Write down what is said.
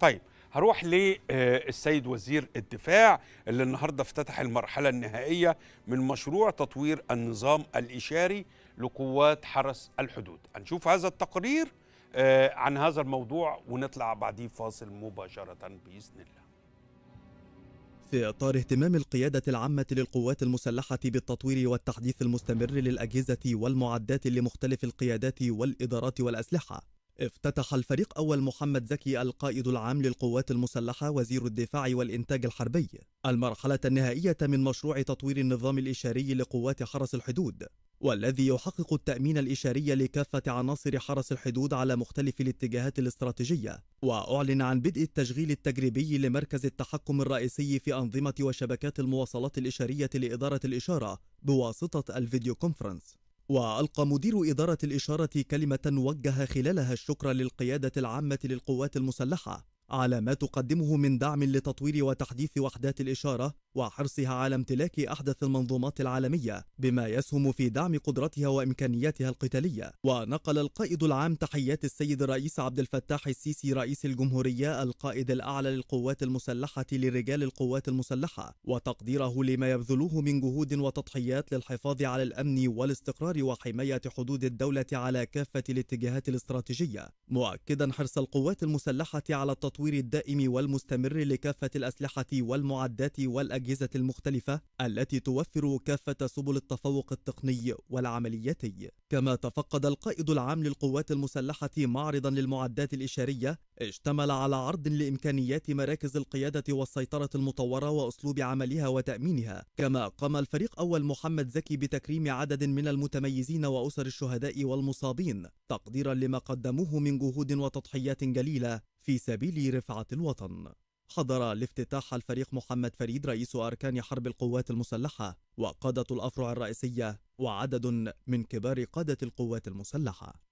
طيب هروح للسيد آه، وزير الدفاع اللي النهارده افتتح المرحله النهائيه من مشروع تطوير النظام الاشاري لقوات حرس الحدود هنشوف هذا التقرير آه، عن هذا الموضوع ونطلع بعديه فاصل مباشره باذن الله في إطار اهتمام القيادة العامة للقوات المسلحة بالتطوير والتحديث المستمر للأجهزة والمعدات لمختلف القيادات والإدارات والأسلحة افتتح الفريق أول محمد زكي القائد العام للقوات المسلحة وزير الدفاع والإنتاج الحربي المرحلة النهائية من مشروع تطوير النظام الإشاري لقوات حرس الحدود والذي يحقق التأمين الإشاري لكافة عناصر حرس الحدود على مختلف الاتجاهات الاستراتيجية وأعلن عن بدء التشغيل التجريبي لمركز التحكم الرئيسي في أنظمة وشبكات المواصلات الإشارية لإدارة الإشارة بواسطة الفيديو كونفرنس وألقى مدير إدارة الإشارة كلمة وجه خلالها الشكر للقيادة العامة للقوات المسلحة على ما تقدمه من دعم لتطوير وتحديث وحدات الإشارة وحرصها على امتلاك أحدث المنظومات العالمية بما يسهم في دعم قدرتها وإمكانياتها القتالية ونقل القائد العام تحيات السيد الرئيس عبد الفتاح السيسي رئيس الجمهورية القائد الأعلى للقوات المسلحة لرجال القوات المسلحة وتقديره لما يبذلوه من جهود وتضحيات للحفاظ على الأمن والاستقرار وحماية حدود الدولة على كافة الاتجاهات الاستراتيجية مؤكدا حرص القوات المسلحة على التطوير الدائم والمستمر لكافة الأسلحة والمعدات والأجهزة الأجهزة المختلفة التي توفر كافة سبل التفوق التقني والعملياتي كما تفقد القائد العام للقوات المسلحة معرضا للمعدات الإشارية اشتمل على عرض لإمكانيات مراكز القيادة والسيطرة المطورة وأسلوب عملها وتأمينها كما قام الفريق أول محمد زكي بتكريم عدد من المتميزين وأسر الشهداء والمصابين تقديرا لما قدموه من جهود وتضحيات جليلة في سبيل رفعة الوطن حضر لافتتاح الفريق محمد فريد رئيس أركان حرب القوات المسلحة وقادة الأفرع الرئيسية وعدد من كبار قادة القوات المسلحة